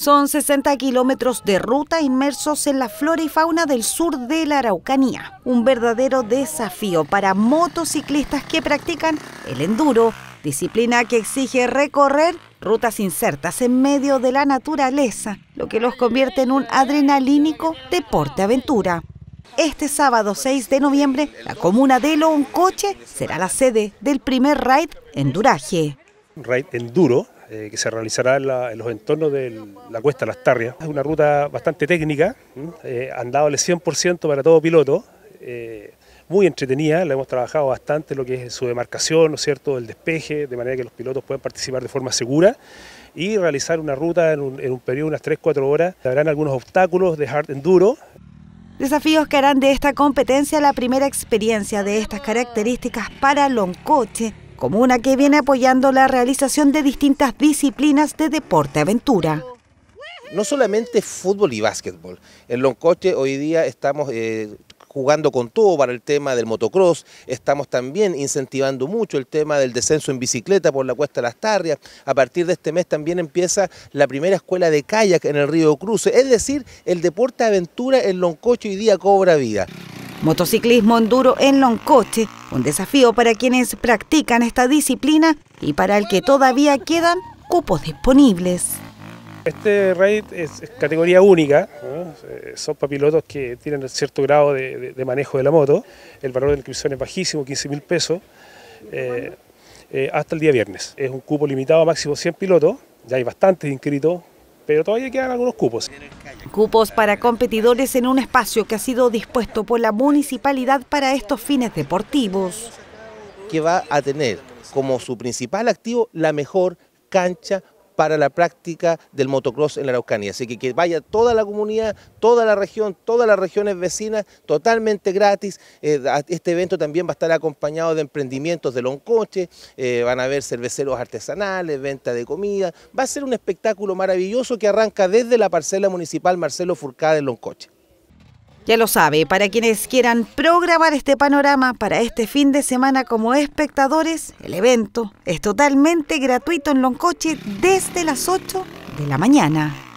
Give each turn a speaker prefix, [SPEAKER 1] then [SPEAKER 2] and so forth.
[SPEAKER 1] Son 60 kilómetros de ruta inmersos en la flora y fauna del sur de la Araucanía. Un verdadero desafío para motociclistas que practican el enduro, disciplina que exige recorrer rutas insertas en medio de la naturaleza, lo que los convierte en un adrenalínico deporte aventura. Este sábado 6 de noviembre, la comuna de Loncoche será la sede del primer raid
[SPEAKER 2] Enduraje raid enduro eh, que se realizará en, los entornos de la cuesta Las Tarrias. Es una ruta bastante técnica, eh, andable 100% para todo piloto, eh, muy entretenida, la hemos trabajado bastante, lo que es su demarcación, ¿no es cierto?, el despeje, de manera que los pilotos puedan participar de forma segura y realizar una ruta en un, en periodo de unas 3-4 horas. Habrán algunos obstáculos de hard enduro,
[SPEAKER 1] Desafíos que harán de esta competencia la primera experiencia de estas características para Loncoche, comuna que viene apoyando la realización de distintas disciplinas de deporte-aventura
[SPEAKER 3] no solamente fútbol y básquetbol. En Loncoche hoy día estamos eh, jugando con todo para el tema del motocross, estamos también incentivando mucho el tema del descenso en bicicleta por la Cuesta de las Tarrias. A partir de este mes también empieza la primera escuela de kayak en el río Cruce, es decir, el deporte aventura en Loncoche hoy día cobra vida. Motociclismo enduro en Loncoche, un desafío para
[SPEAKER 1] quienes practican esta disciplina y para el que todavía quedan cupos disponibles.
[SPEAKER 2] Este raid es categoría única, eh, son para pilotos que tienen cierto grado de, manejo de la moto, el valor de inscripción es bajísimo, 15 mil pesos, eh, eh, hasta el día viernes. Es un cupo limitado a máximo 100 pilotos, ya hay bastantes inscritos, pero todavía quedan algunos cupos. Cupos para competidores en un
[SPEAKER 3] espacio que ha sido dispuesto por la municipalidad para estos fines deportivos. Que va a tener como su principal activo la mejor cancha para la práctica del motocross en la Araucanía. Así que que vaya toda la comunidad, toda la región, todas las regiones vecinas, totalmente gratis. Eh, este evento también va a estar acompañado de emprendimientos de loncoche, eh, van a haber cerveceros artesanales, venta de comida. Va a ser un espectáculo maravilloso que arranca desde la parcela municipal Marcelo Furcada en Loncoche.
[SPEAKER 1] Ya lo sabe, para quienes quieran programar este panorama para este fin de semana como espectadores, el evento es totalmente gratuito en Loncoche desde las 8 de la mañana.